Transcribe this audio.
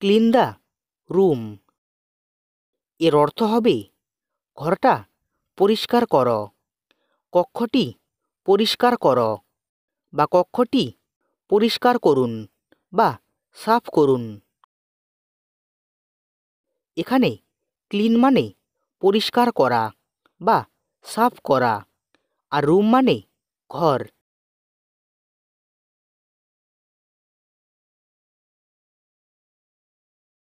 clean the room এর অর্থ হবে ঘরটা পরিষ্কার কর কক্ষটি পরিষ্কার কর বা কক্ষটি পরিষ্কার করুন বা সাফ করুন এখানে ক্লিন মানে পরিষ্কার করা বা সাফ করা আর রুম মানে ঘর